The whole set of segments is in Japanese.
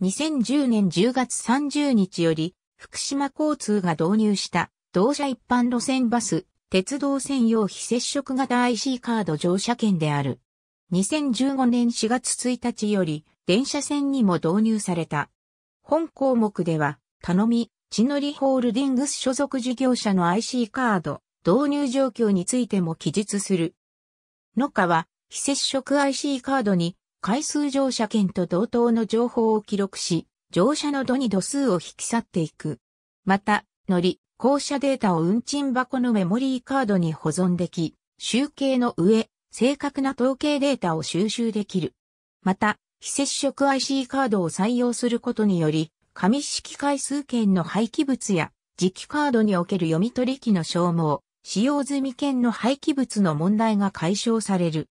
2010年10月30日より、福島交通が導入した同社一般路線バス、鉄道専用非接触型 IC カード乗車券である。2015年4月1日より、電車線にも導入された。本項目では、頼み、地のりホールディングス所属事業者の IC カード、導入状況についても記述する。のかは、非接触 IC カードに回数乗車券と同等の情報を記録し、乗車の度に度数を引き去っていく。また、乗り、降車データを運賃箱のメモリーカードに保存でき、集計の上、正確な統計データを収集できる。また、非接触 IC カードを採用することにより、紙式回数券の廃棄物や、磁気カードにおける読み取り機の消耗、使用済み券の廃棄物の問題が解消される。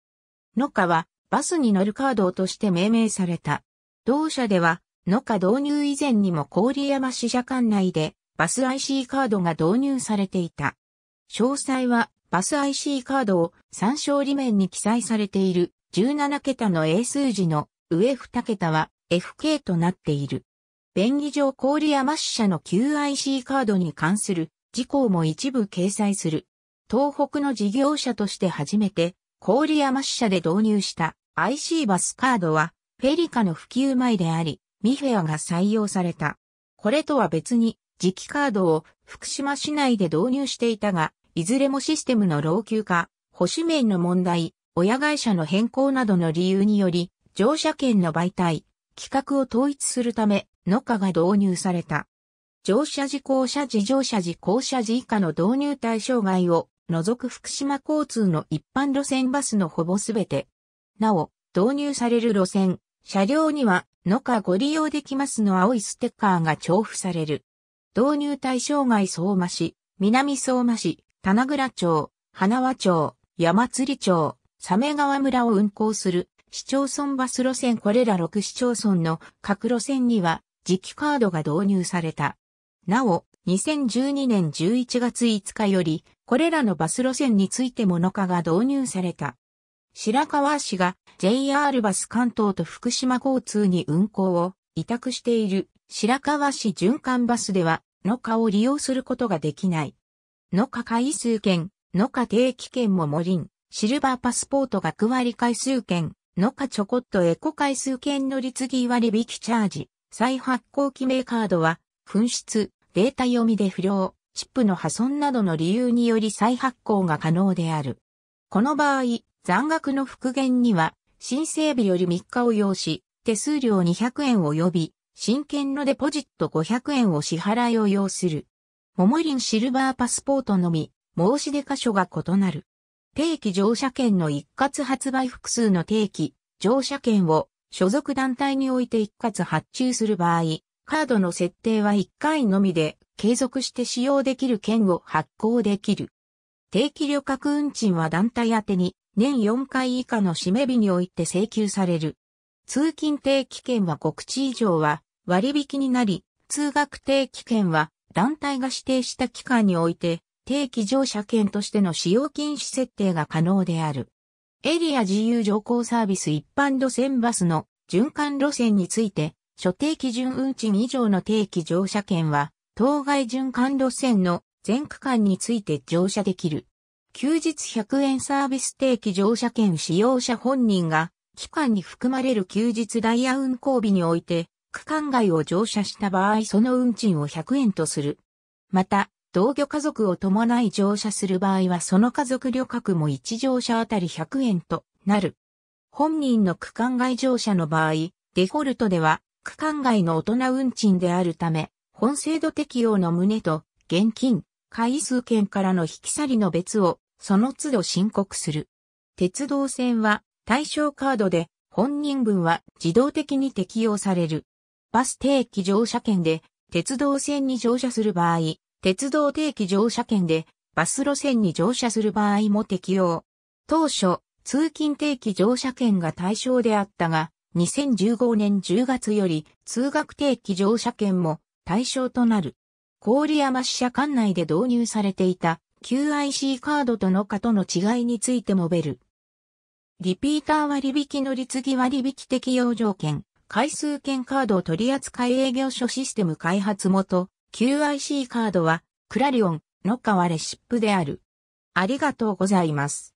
農家はバスに乗るカードとして命名された。同社では、農家導入以前にも郡山支社管内でバス IC カードが導入されていた。詳細はバス IC カードを参照裏面に記載されている17桁の英数字の上2桁は FK となっている。便宜上郡山支社の QIC カードに関する事項も一部掲載する。東北の事業者として初めて郡山支社で導入した IC バスカードは、フェリカの普及前であり、ミフェアが採用された。これとは別に、磁気カードを福島市内で導入していたが、いずれもシステムの老朽化、保守面の問題、親会社の変更などの理由により、乗車券の媒体、規格を統一するため、農家が導入された。乗車時降車時乗車時降車時以下の導入対象外を除く福島交通の一般路線バスのほぼすべてなお、導入される路線、車両には、のかご利用できますの青いステッカーが重付される。導入対象外相馬市、南相馬市、棚倉町、花輪町、山釣町、サメ川村を運行する市町村バス路線これら6市町村の各路線には磁気カードが導入された。なお、2012年11月5日より、これらのバス路線についてものかが導入された。白川市が JR バス関東と福島交通に運行を委託している白川市循環バスでは農家を利用することができない。農家回数券、農家定期券も森、りん、シルバーパスポート学割回数券、農家ちょこっとエコ回数券乗り継ぎ割引チャージ、再発行記名カードは、紛失、データ読みで不良、チップの破損などの理由により再発行が可能である。この場合、残額の復元には、申請日より3日を要し、手数料200円及び、新券のデポジット500円を支払いを要する。桃林シルバーパスポートのみ、申し出箇所が異なる。定期乗車券の一括発売複数の定期、乗車券を所属団体において一括発注する場合、カードの設定は1回のみで継続して使用できる券を発行できる。定期旅客運賃は団体宛に年4回以下の締め日において請求される。通勤定期券は告知以上は割引になり、通学定期券は団体が指定した期間において定期乗車券としての使用禁止設定が可能である。エリア自由乗降サービス一般路線バスの循環路線について、所定基準運賃以上の定期乗車券は、当該循環路線の全区間について乗車できる。休日100円サービス定期乗車券使用者本人が、期間に含まれる休日ダイヤ運行日において、区間外を乗車した場合その運賃を100円とする。また、同居家族を伴い乗車する場合はその家族旅客も1乗車あたり100円となる。本人の区間外乗車の場合、デフォルトでは区間外の大人運賃であるため、本制度適用の旨と現金、回数券からの引き去りの別をその都度申告する。鉄道線は対象カードで本人分は自動的に適用される。バス定期乗車券で鉄道線に乗車する場合、鉄道定期乗車券でバス路線に乗車する場合も適用。当初、通勤定期乗車券が対象であったが、2015年10月より通学定期乗車券も対象となる。郡山支社管内で導入されていた QIC カードとのかとの違いについて述べる。リピーター割引の立儀割引適用条件、回数券カードを取扱営業所システム開発元、QIC カードは、クラリオンの代わレシップである。ありがとうございます。